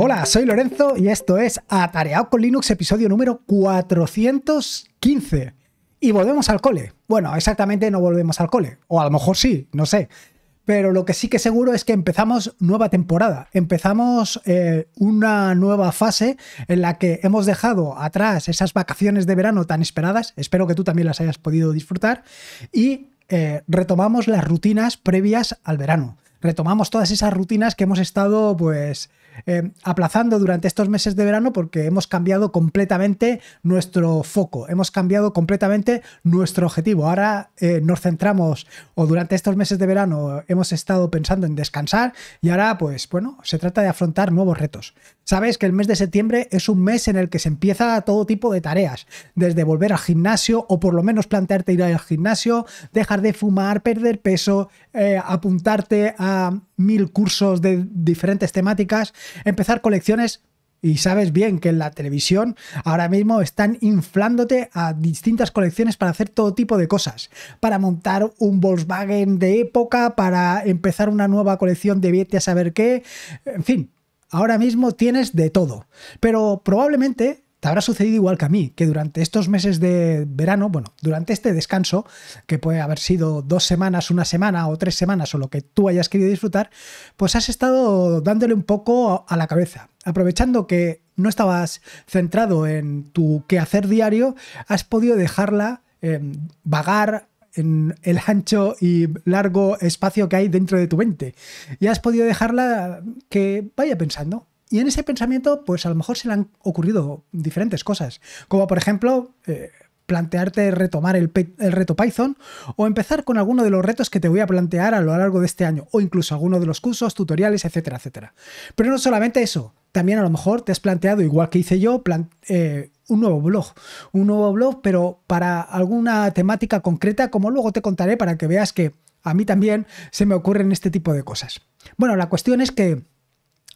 Hola, soy Lorenzo y esto es Atareado con Linux, episodio número 415. Y volvemos al cole. Bueno, exactamente no volvemos al cole, o a lo mejor sí, no sé. Pero lo que sí que seguro es que empezamos nueva temporada, empezamos eh, una nueva fase en la que hemos dejado atrás esas vacaciones de verano tan esperadas, espero que tú también las hayas podido disfrutar, y eh, retomamos las rutinas previas al verano retomamos todas esas rutinas que hemos estado pues eh, aplazando durante estos meses de verano porque hemos cambiado completamente nuestro foco, hemos cambiado completamente nuestro objetivo. Ahora eh, nos centramos o durante estos meses de verano hemos estado pensando en descansar y ahora pues bueno, se trata de afrontar nuevos retos. sabes que el mes de septiembre es un mes en el que se empieza todo tipo de tareas, desde volver al gimnasio o por lo menos plantearte ir al gimnasio, dejar de fumar, perder peso, eh, apuntarte a mil cursos de diferentes temáticas empezar colecciones y sabes bien que en la televisión ahora mismo están inflándote a distintas colecciones para hacer todo tipo de cosas. Para montar un Volkswagen de época, para empezar una nueva colección de vete a saber qué. En fin, ahora mismo tienes de todo. Pero probablemente te habrá sucedido igual que a mí, que durante estos meses de verano, bueno, durante este descanso, que puede haber sido dos semanas, una semana o tres semanas o lo que tú hayas querido disfrutar, pues has estado dándole un poco a la cabeza. Aprovechando que no estabas centrado en tu quehacer diario, has podido dejarla em, vagar en el ancho y largo espacio que hay dentro de tu mente. Y has podido dejarla que vaya pensando, y en ese pensamiento, pues a lo mejor se le han ocurrido diferentes cosas, como por ejemplo eh, plantearte retomar el, reto Python o empezar con alguno de los retos que te voy a plantear a lo largo de este año, o incluso alguno de los cursos, tutoriales, etcétera, etcétera. Pero no solamente eso, también a lo mejor te has planteado, igual que hice yo, eh, un nuevo blog, un nuevo blog, pero para alguna temática concreta, como luego te contaré para que veas que a mí también se me ocurren este tipo de cosas. Bueno, la cuestión es que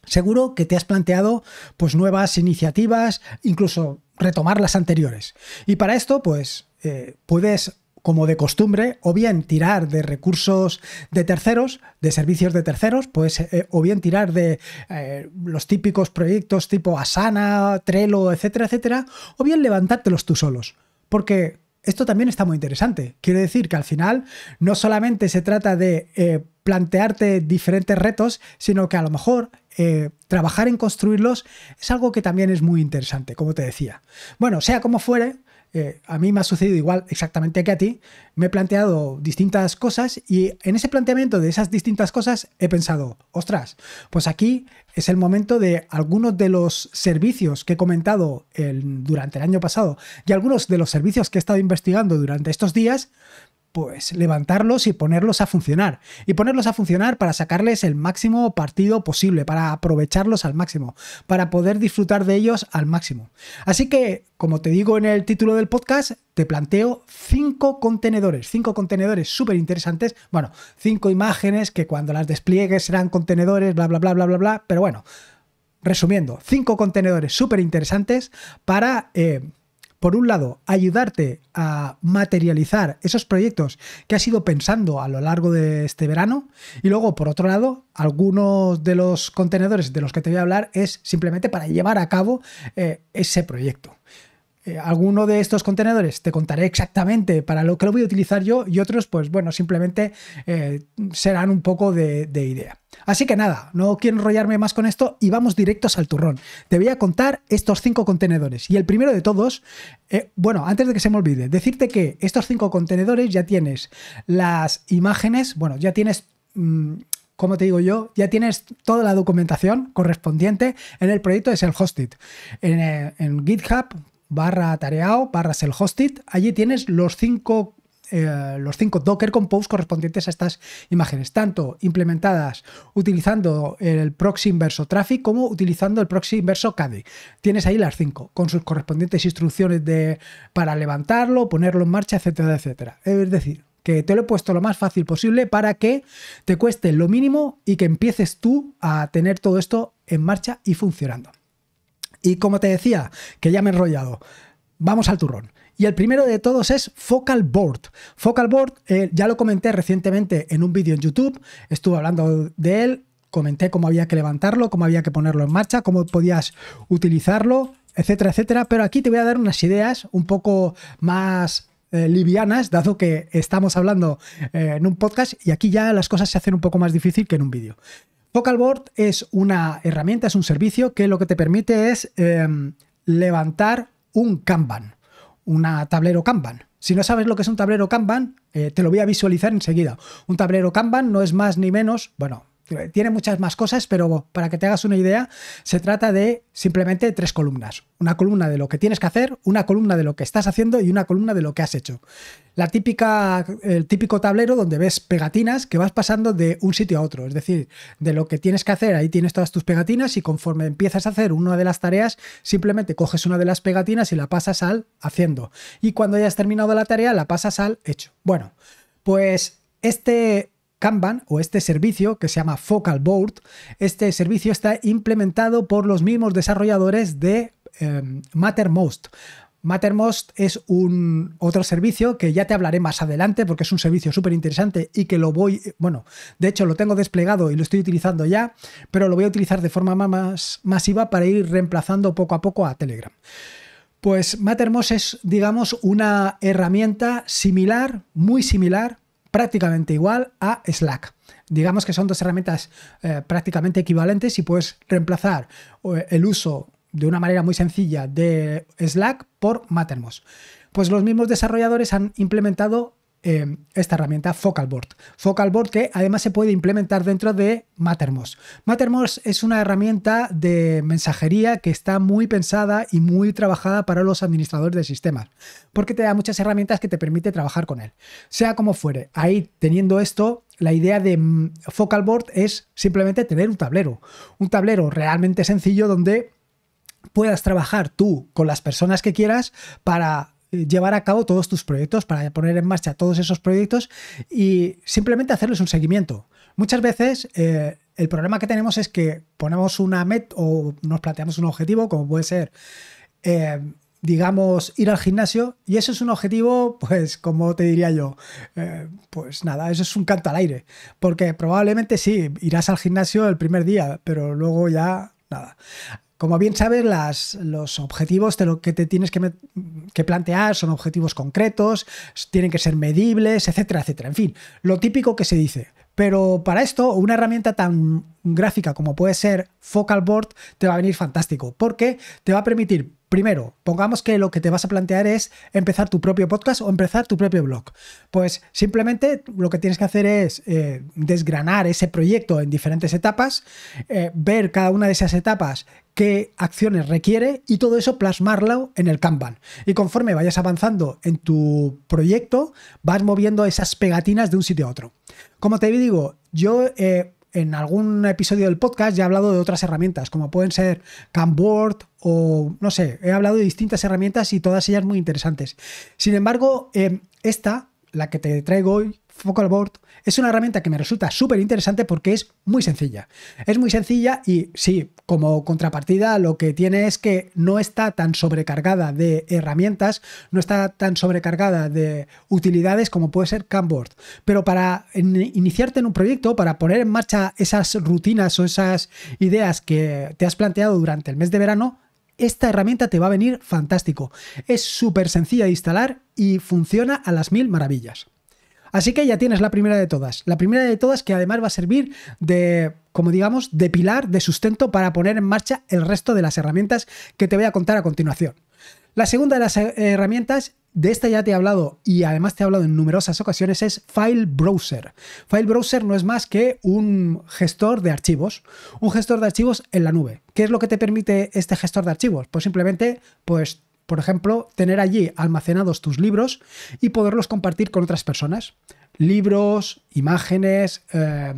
Seguro que te has planteado pues nuevas iniciativas, incluso retomar las anteriores. Y para esto, pues eh, puedes como de costumbre, o bien tirar de recursos de terceros, de servicios de terceros, pues, eh, o bien tirar de eh, los típicos proyectos tipo Asana, Trello, etcétera, etcétera, o bien levantártelos tú solos. Porque esto también está muy interesante. Quiero decir que al final no solamente se trata de eh, plantearte diferentes retos, sino que a lo mejor eh, trabajar en construirlos es algo que también es muy interesante, como te decía. Bueno, sea como fuere, eh, a mí me ha sucedido igual exactamente que a ti, me he planteado distintas cosas y en ese planteamiento de esas distintas cosas he pensado, ostras, pues aquí es el momento de algunos de los servicios que he comentado durante el año pasado y algunos de los servicios que he estado investigando durante estos días, pues levantarlos y ponerlos a funcionar. Y ponerlos a funcionar para sacarles el máximo partido posible, para aprovecharlos al máximo, para poder disfrutar de ellos al máximo. Así que, como te digo en el título del podcast, te planteo cinco contenedores, cinco contenedores súper interesantes, bueno, cinco imágenes que cuando las despliegues serán contenedores, bla, bla, bla, bla, bla, bla, pero bueno, resumiendo, cinco contenedores súper interesantes para... Eh, por un lado, ayudarte a materializar esos proyectos que has ido pensando a lo largo de este verano. Y luego, por otro lado, algunos de los contenedores de los que te voy a hablar es simplemente para llevar a cabo eh, ese proyecto. Eh, alguno de estos contenedores te contaré exactamente para lo que lo voy a utilizar yo y otros, pues bueno, simplemente eh, serán un poco de, idea. Así que nada, no quiero enrollarme más con esto y vamos directos al turrón. Te voy a contar estos cinco contenedores y el primero de todos, eh, bueno, antes de que se me olvide, decirte que estos cinco contenedores ya tienes las imágenes, bueno, ya tienes... Mm, como te digo yo, ya tienes toda la documentación correspondiente en el proyecto de Self-Hosted. En, en, GitHub barra tareao, barra self hosted. Allí tienes los cinco, eh, los cinco Docker Compose correspondientes a estas imágenes, tanto implementadas utilizando el proxy inverso traffic como utilizando el proxy inverso KDE. Tienes ahí las cinco, con sus correspondientes instrucciones de, para levantarlo, ponerlo en marcha, etcétera, etcétera. Es decir, que te lo he puesto lo más fácil posible para que te cueste lo mínimo y que empieces tú a tener todo esto en marcha y funcionando. Y como te decía, que ya me he enrollado, vamos al turrón. Y el primero de todos es Focal Board. Focal Board, eh, ya lo comenté recientemente en un vídeo en YouTube, estuve hablando de él, comenté cómo había que levantarlo, cómo había que ponerlo en marcha, cómo podías utilizarlo, etcétera, etcétera. Pero aquí te voy a dar unas ideas un poco más eh, livianas, dado que estamos hablando eh, en un podcast y aquí ya las cosas se hacen un poco más difícil que en un vídeo. Vocalboard es una herramienta, es un servicio que lo que te permite es eh, levantar un Kanban, una tablero Kanban. Si no sabes lo que es un tablero Kanban, eh, te lo voy a visualizar enseguida. Un tablero Kanban no es más ni menos, bueno, tiene muchas más cosas, pero para que te hagas una idea, se trata de simplemente tres columnas. Una columna de lo que tienes que hacer, una columna de lo que estás haciendo y una columna de lo que has hecho. La típica, el típico tablero donde ves pegatinas que vas pasando de un sitio a otro. Es decir, de lo que tienes que hacer, ahí tienes todas tus pegatinas y conforme empiezas a hacer una de las tareas, simplemente coges una de las pegatinas y la pasas al haciendo. Y cuando hayas terminado la tarea, la pasas al hecho. Bueno, pues este Kanban o este servicio que se llama Focal Board. Este servicio está implementado por los mismos desarrolladores de em, Mattermost. Mattermost es un otro servicio que ya te hablaré más adelante porque es un servicio súper interesante y que lo voy, bueno, de hecho lo tengo desplegado y lo estoy utilizando ya, pero lo voy a utilizar de forma más masiva para ir reemplazando poco a poco a Telegram. Pues Mattermost es, digamos, una herramienta similar, muy similar prácticamente igual a Slack. Digamos que son dos herramientas eh, prácticamente equivalentes y puedes reemplazar eh, el uso de una manera muy sencilla de Slack por Mattermost. Pues los mismos desarrolladores han implementado Em, esta herramienta Focalboard. Focalboard que además se puede implementar dentro de Mattermost. Mattermost es una herramienta de mensajería que está muy pensada y muy trabajada para los administradores de sistemas, porque te da muchas herramientas que te permite trabajar con él. Sea como fuere, ahí teniendo esto, la idea de mm, Focalboard es simplemente tener un tablero, un tablero realmente sencillo donde puedas trabajar tú con las personas que quieras para eh, llevar a cabo todos tus proyectos, para poner en marcha todos esos proyectos y simplemente hacerles un seguimiento. Muchas veces eh, el problema que tenemos es que ponemos una met o nos planteamos un objetivo, como puede ser, eh, digamos, ir al gimnasio, y eso es un objetivo, pues, como te diría yo, pues nada, eso es un canto al aire, porque probablemente sí, irás al gimnasio el primer día, pero luego ya, nada. Como bien sabes, los objetivos de lo que te tienes que, plantear son objetivos concretos, tienen que ser medibles, etcétera, etcétera. En fin, lo típico que se dice. Pero para esto, una herramienta tan gráfica como puede ser Focal Board te va a venir fantástico, porque te va a permitir, primero, pongamos que lo que te vas a plantear es empezar tu propio podcast o empezar tu propio blog. Pues simplemente lo que tienes que hacer es eh, desgranar ese proyecto en diferentes etapas, eh, ver cada una de esas etapas qué acciones requiere y todo eso plasmarlo en el Kanban. Y conforme vayas avanzando en tu proyecto, vas moviendo esas pegatinas de un sitio a otro. Como te digo, yo eh, en algún episodio del podcast ya he hablado de otras herramientas, como pueden ser Canboard o no sé, he hablado de distintas herramientas y todas ellas muy interesantes. Sin embargo, eh, esta, la que te traigo hoy, Focal es una herramienta que me resulta súper interesante porque es muy sencilla. Es muy sencilla y sí, como contrapartida lo que tiene es que no está tan sobrecargada de herramientas, no está tan sobrecargada de utilidades como puede ser Canboard. Pero para iniciarte en un proyecto, para poner en marcha esas rutinas o esas ideas que te has planteado durante el mes de verano, esta herramienta te va a venir fantástico. Es súper sencilla de instalar y funciona a las mil maravillas. Así que ya tienes la primera de todas. La primera de todas que además va a servir de como digamos, de pilar, de sustento para poner en marcha el resto de las herramientas que te voy a contar a continuación. La segunda de las herramientas, de esta ya te he hablado y además te he hablado en numerosas ocasiones, es File Browser. File Browser no es más que un gestor de archivos, un gestor de archivos en la nube. ¿Qué es lo que te permite este gestor de archivos? Pues simplemente, pues por ejemplo, tener allí almacenados tus libros y poderlos compartir con otras personas. Libros, imágenes, eh,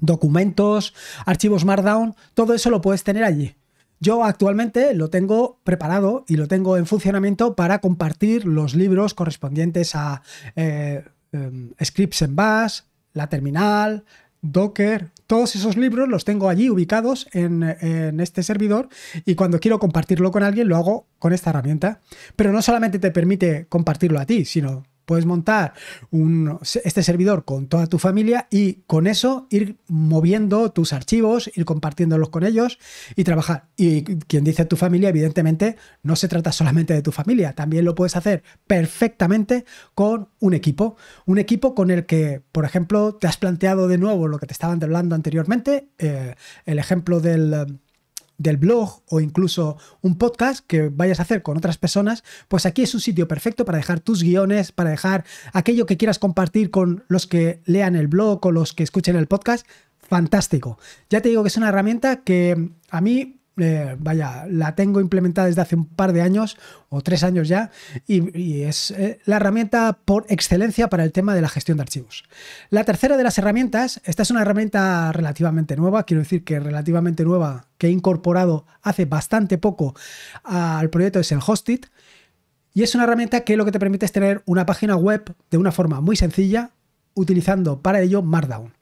documentos, archivos Markdown, todo eso lo puedes tener allí. Yo actualmente lo tengo preparado y lo tengo en funcionamiento para compartir los libros correspondientes a eh, em, Scripts en Bash, la terminal, Docker, todos esos libros los tengo allí ubicados en, este servidor y cuando quiero compartirlo con alguien lo hago con esta herramienta. Pero no solamente te permite compartirlo a ti, sino Puedes montar este servidor con toda tu familia y con eso ir moviendo tus archivos, ir compartiéndolos con ellos y trabajar. Y quien dice tu familia, evidentemente, no se trata solamente de tu familia, también lo puedes hacer perfectamente con un equipo. Un equipo con el que, por ejemplo, te has planteado de nuevo lo que te estaban hablando anteriormente, eh, el ejemplo del del blog o incluso un podcast que vayas a hacer con otras personas, pues aquí es un sitio perfecto para dejar tus guiones, para dejar aquello que quieras compartir con los que lean el blog o los que escuchen el podcast. Fantástico. Ya te digo que es una herramienta que a mí eh, vaya, la tengo implementada desde hace un par de años o tres años ya y, es eh, la herramienta por excelencia para el tema de la gestión de archivos. La tercera de las herramientas, esta es una herramienta relativamente nueva, quiero decir que relativamente nueva, que he incorporado hace bastante poco al proyecto de hosted y es una herramienta que lo que te permite es tener una página web de una forma muy sencilla utilizando para ello Markdown.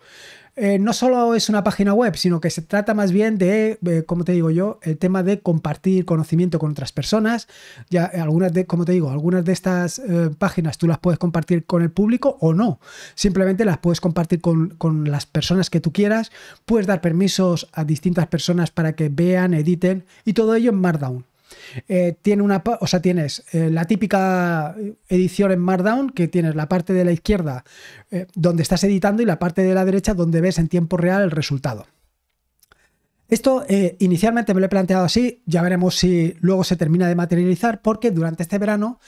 Eh, no solo es una página web, sino que se trata más bien de, eh, como te digo yo, el tema de compartir conocimiento con otras personas. Ya eh, algunas de, como te digo, algunas de estas páginas tú las puedes compartir con el público o no. Simplemente las puedes compartir con las personas que tú quieras. Puedes dar permisos a distintas personas para que vean, editen y todo ello en Markdown. Eh, una, tienes eh, la típica edición en Markdown, que tienes la parte de la izquierda eh, donde estás editando y la parte de la derecha donde ves en tiempo real el resultado. Esto inicialmente me lo he planteado así, ya veremos si luego se termina de materializar, porque durante este verano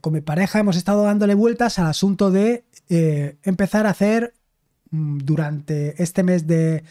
con mi pareja hemos estado dándole vueltas al asunto de empezar a hacer mm, durante este mes de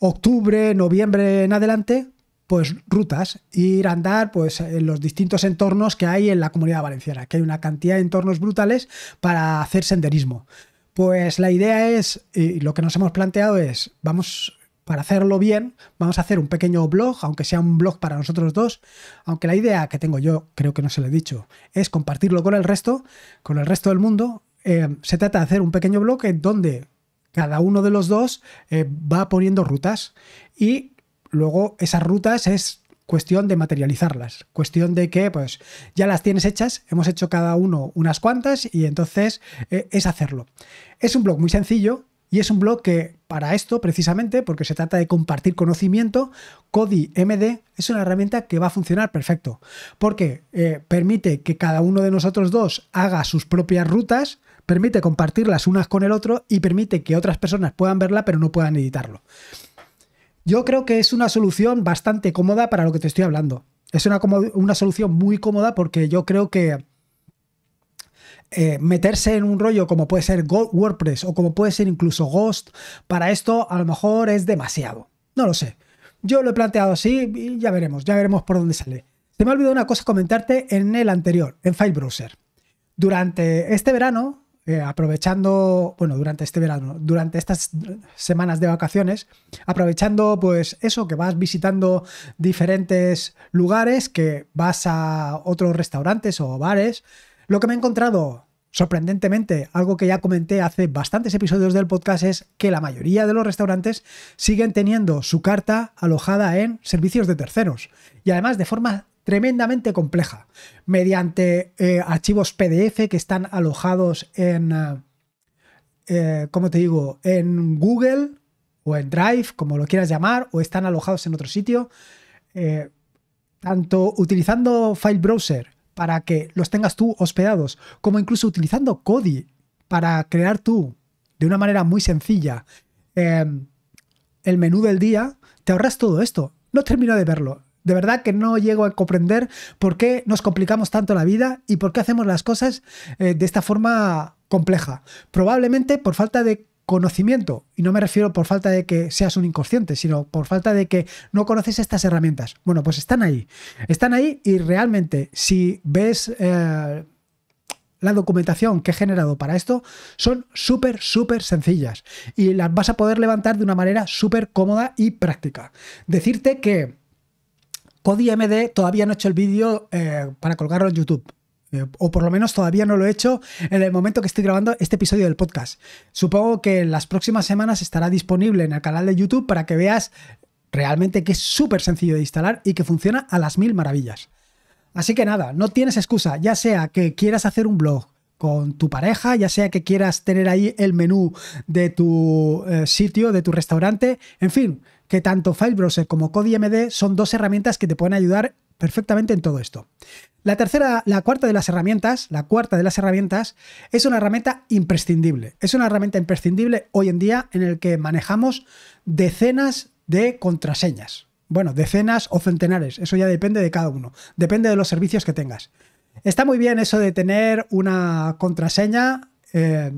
octubre, noviembre en adelante, pues rutas, ir a andar pues en los distintos entornos que hay en la comunidad valenciana, que hay una cantidad de entornos brutales para hacer senderismo. Pues la idea es, y lo que nos hemos planteado es, vamos, para hacerlo bien, vamos a hacer un pequeño blog, aunque sea un blog para nosotros dos, aunque la idea que tengo yo, creo que no se lo he dicho, es compartirlo con el resto, con el resto del mundo. Eh, se trata de hacer un pequeño blog en donde cada uno de los dos eh, va poniendo rutas y Luego, esas rutas es cuestión de materializarlas, cuestión de que pues ya las tienes hechas, hemos hecho cada uno unas cuantas y entonces eh, es hacerlo. Es un blog muy sencillo y es un blog que para esto precisamente, porque se trata de compartir conocimiento, codi MD es una herramienta que va a funcionar perfecto, porque eh, permite que cada uno de nosotros dos haga sus propias rutas, permite compartirlas unas con el otro y permite que otras personas puedan verla pero no puedan editarlo. Yo creo que es una solución bastante cómoda para lo que te estoy hablando. Es una, solución muy cómoda porque yo creo que eh, meterse en un rollo como puede ser WordPress o como puede ser incluso Ghost, para esto a lo mejor es demasiado. No lo sé. Yo lo he planteado así y ya veremos, ya veremos por dónde sale. Se me ha olvidado una cosa comentarte en el anterior, en File Browser. Durante este verano eh, aprovechando, bueno, durante este verano, durante estas semanas de vacaciones, aprovechando pues eso, que vas visitando diferentes lugares, que vas a otros restaurantes o bares. Lo que me he encontrado, sorprendentemente, algo que ya comenté hace bastantes episodios del podcast, es que la mayoría de los restaurantes siguen teniendo su carta alojada en servicios de terceros. Y además de forma tremendamente compleja mediante eh, archivos PDF que están alojados en, eh, eh, ¿cómo te digo?, en Google o en Drive, como lo quieras llamar, o están alojados en otro sitio. tanto utilizando File Browser para que los tengas tú hospedados, como incluso utilizando Kodi para crear tú de una manera muy sencilla el menú del día, te ahorras todo esto. No termino de verlo. De verdad que no llego a comprender por qué nos complicamos tanto la vida y por qué hacemos las cosas eh, de esta forma compleja. Probablemente por falta de conocimiento. Y no me refiero por falta de que seas un inconsciente, sino por falta de que no conoces estas herramientas. Bueno, pues están ahí. Están ahí y realmente si ves eh, la documentación que he generado para esto, son súper, súper sencillas. Y las vas a poder levantar de una manera súper cómoda y práctica. Decirte que... MD todavía no he hecho el vídeo eh, para colgarlo en YouTube. Eh, o por lo menos todavía no lo he hecho en el momento que estoy grabando este episodio del podcast. Supongo que en las próximas semanas estará disponible en el canal de YouTube para que veas realmente que es súper sencillo de instalar y que funciona a las mil maravillas. Así que nada, no tienes excusa, ya sea que quieras hacer un blog con tu pareja, ya sea que quieras tener ahí el menú de tu eh, sitio, de tu restaurante, en fin, que tanto File como MD son dos herramientas que te pueden ayudar perfectamente en todo esto. La tercera, la cuarta de las herramientas, la cuarta de las herramientas es una herramienta imprescindible. Es una herramienta imprescindible hoy en día en el que manejamos decenas de contraseñas. Bueno, decenas o centenares, eso ya depende de cada uno, depende de los servicios que tengas. Está muy bien eso de tener una contraseña eh,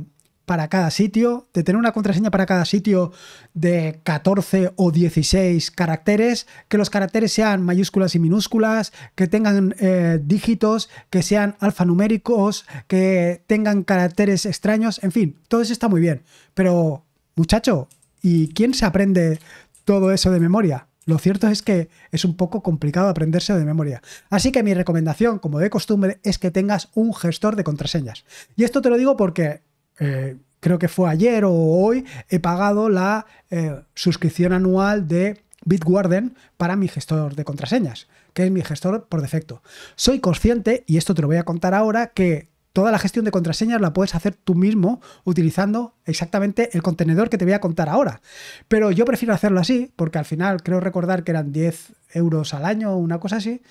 para cada sitio, de tener una contraseña para cada sitio de 14 o 16 caracteres, que los caracteres sean mayúsculas y minúsculas, que tengan eh, dígitos, que sean alfanuméricos, que tengan caracteres extraños, en fin, todo eso está muy bien. Pero, muchacho, ¿y quién se aprende todo eso de memoria? Lo cierto es que es un poco complicado aprenderse de memoria. Así que mi recomendación, como de costumbre, es que tengas un gestor de contraseñas. Y esto te lo digo porque eh, creo que fue ayer o hoy, he pagado la eh, suscripción anual de Bitwarden para mi gestor de contraseñas, que es mi gestor por defecto. Soy consciente, y esto te lo voy a contar ahora, que toda la gestión de contraseñas la puedes hacer tú mismo utilizando exactamente el contenedor que te voy a contar ahora. Pero yo prefiero hacerlo así, porque al final creo recordar que eran 10 euros al año o una cosa así.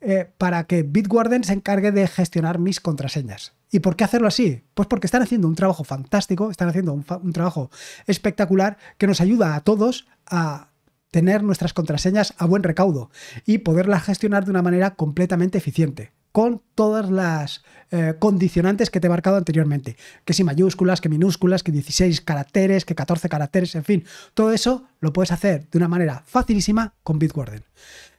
Eh, para que Bitwarden se encargue de gestionar mis contraseñas. ¿Y por qué hacerlo así? Pues porque están haciendo un trabajo fantástico, están haciendo un, trabajo espectacular que nos ayuda a todos a tener nuestras contraseñas a buen recaudo y poderlas gestionar de una manera completamente eficiente con todas las eh, condicionantes que te he marcado anteriormente, que si mayúsculas, que minúsculas, que 16 caracteres, que 14 caracteres, en fin, todo eso lo puedes hacer de una manera facilísima con Bitwarden.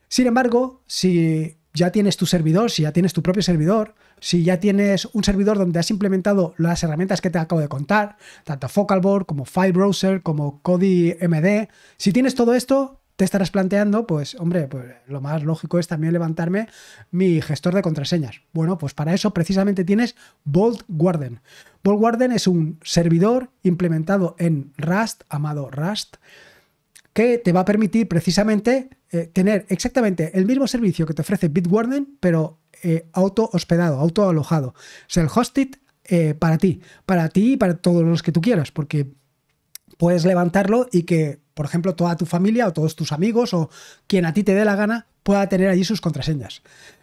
Sin embargo, si ya tienes tu servidor, si ya tienes tu propio servidor, si ya tienes un servidor donde has implementado las herramientas que te acabo de contar, tanto Focalboard como File Browser, como Kodi MD, si tienes todo esto, te estarás planteando, pues hombre, pues lo más lógico es también levantarme mi gestor de contraseñas. Bueno, pues para eso precisamente tienes Vault Warden. es un servidor implementado en Rust, amado Rust, que te va a permitir precisamente eh, tener exactamente el mismo servicio que te ofrece Bitwarden, pero eh, auto hospedado, auto alojado. sea hosted eh, para ti, para ti y para todos los que tú quieras, porque puedes levantarlo y que, por ejemplo, toda tu familia o todos tus amigos o quien a ti te dé la gana pueda tener allí sus contraseñas.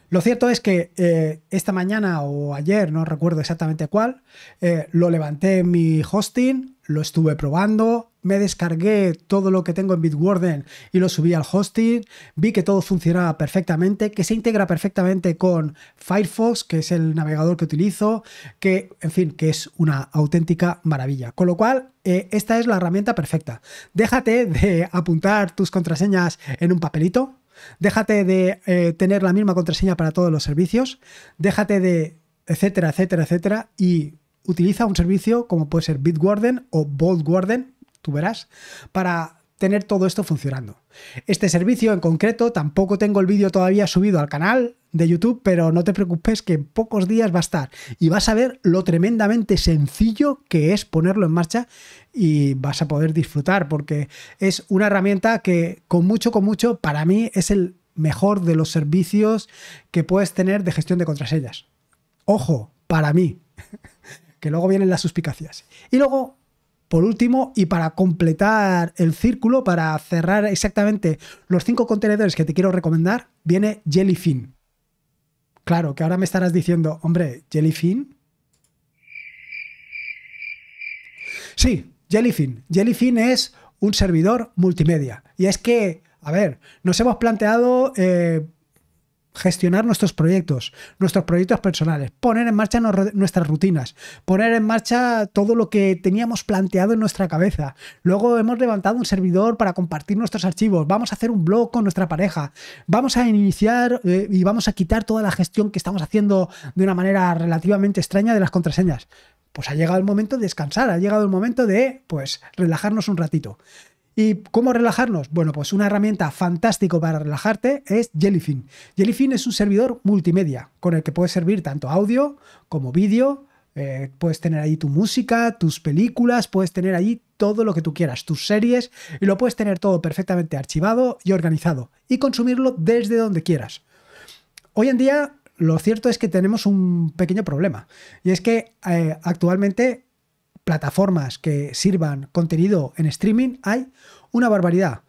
Lo cierto es que eh, esta mañana o ayer, no recuerdo exactamente cuál, eh, lo levanté en mi hosting, lo estuve probando, me descargué todo lo que tengo en Bitwarden y lo subí al hosting, vi que todo funcionaba perfectamente, que se integra perfectamente con Firefox, que es el navegador que utilizo, que, en fin, que es una auténtica maravilla. Con lo cual, eh, esta es la herramienta perfecta. Déjate de apuntar tus contraseñas en un papelito, Déjate de eh, tener la misma contraseña para todos los servicios. Déjate de etcétera, etcétera, etcétera. Y utiliza un servicio como puede ser Bitwarden o BoldWarden, tú verás, para tener todo esto funcionando. Este servicio en concreto, tampoco tengo el vídeo todavía subido al canal de YouTube, pero no te preocupes que en pocos días va a estar y vas a ver lo tremendamente sencillo que es ponerlo en marcha y vas a poder disfrutar porque es una herramienta que con mucho, con mucho, para mí es el mejor de los servicios que puedes tener de gestión de contraseñas. Ojo, para mí, que luego vienen las suspicacias. Y luego por último, y para completar el círculo, para cerrar exactamente los cinco contenedores que te quiero recomendar, viene Jellyfin. Claro, que ahora me estarás diciendo, hombre, Jellyfin. Sí, Jellyfin. Jellyfin es un servidor multimedia. Y es que, a ver, nos hemos planteado eh, gestionar nuestros proyectos, nuestros proyectos personales, poner en marcha nuestras rutinas, poner en marcha todo lo que teníamos planteado en nuestra cabeza. Luego hemos levantado un servidor para compartir nuestros archivos, vamos a hacer un blog con nuestra pareja, vamos a iniciar eh, y vamos a quitar toda la gestión que estamos haciendo de una manera relativamente extraña de las contraseñas. Pues ha llegado el momento de descansar, ha llegado el momento de, pues, relajarnos un ratito. ¿Y cómo relajarnos? Bueno, pues una herramienta fantástica para relajarte es Jellyfin. Jellyfin es un servidor multimedia con el que puedes servir tanto audio como vídeo. Eh, puedes tener ahí tu música, tus películas, puedes tener allí todo lo que tú quieras, tus series, y lo puedes tener todo perfectamente archivado y organizado y consumirlo desde donde quieras. Hoy en día lo cierto es que tenemos un pequeño problema y es que eh, actualmente plataformas que sirvan contenido en streaming hay una barbaridad.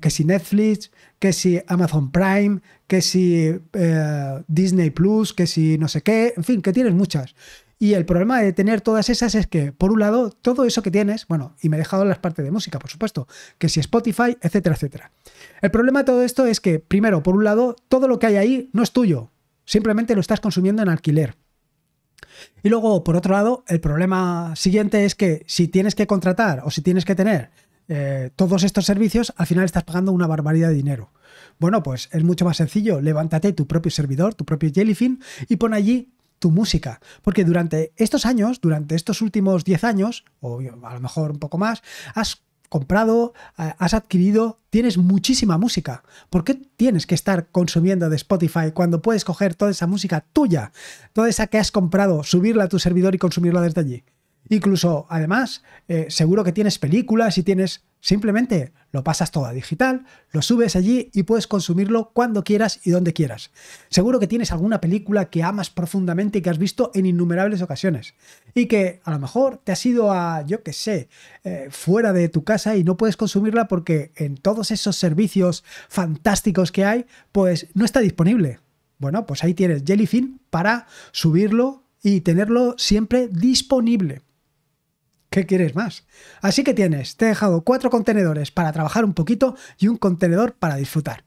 Que si Netflix, que si Amazon Prime, que si eh, Disney Plus, que si no sé qué, en fin, que tienes muchas. Y el problema de tener todas esas es que, por un lado, todo eso que tienes, bueno, y me he dejado las partes de música, por supuesto, que si Spotify, etcétera, etcétera. El problema de todo esto es que, primero, por un lado, todo lo que hay ahí no es tuyo, simplemente lo estás consumiendo en alquiler. Y luego, por otro lado, el problema siguiente es que si tienes que contratar o si tienes que tener eh, todos estos servicios, al final estás pagando una barbaridad de dinero. Bueno, pues es mucho más sencillo. Levántate tu propio servidor, tu propio Jellyfin y pon allí tu música. Porque durante estos años, durante estos últimos 10 años, o a lo mejor un poco más, has comprado, eh, has adquirido, tienes muchísima música. ¿Por qué tienes que estar consumiendo de Spotify cuando puedes coger toda esa música tuya, toda esa que has comprado, subirla a tu servidor y consumirla desde allí? Incluso, además, eh, seguro que tienes películas y tienes... Simplemente lo pasas todo a digital, lo subes allí y puedes consumirlo cuando quieras y donde quieras. Seguro que tienes alguna película que amas profundamente y que has visto en innumerables ocasiones. Y que a lo mejor te has ido a, yo qué sé, eh, fuera de tu casa y no puedes consumirla porque en todos esos servicios fantásticos que hay, pues no está disponible. Bueno, pues ahí tienes Jellyfin para subirlo y tenerlo siempre disponible. ¿Qué quieres más? Así que tienes, te he dejado cuatro contenedores para trabajar un poquito y un contenedor para disfrutar.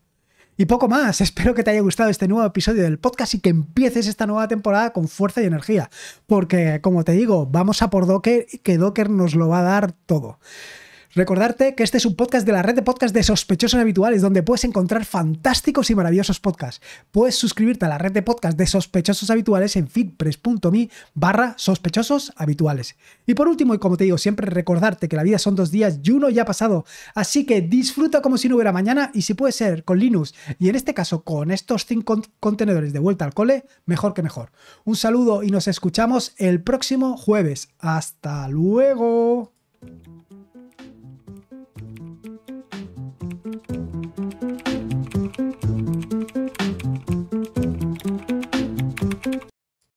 Y poco más, espero que te haya gustado este nuevo episodio del podcast y que empieces esta nueva temporada con fuerza y energía, porque como te digo, vamos a por Docker y que Docker nos lo va a dar todo. Recordarte que este es un podcast de la red de podcasts de sospechosos habituales, donde puedes encontrar fantásticos y maravillosos podcasts. Puedes suscribirte a la red de podcasts de sospechosos habituales en feedpress.me barra sospechosos habituales. Y por último, y como te digo siempre, recordarte que la vida son dos días y uno ya ha pasado. Así que disfruta como si no hubiera mañana y si puede ser con Linux y en este caso con estos cinco contenedores de vuelta al cole, mejor que mejor. Un saludo y nos escuchamos el próximo jueves. Hasta luego.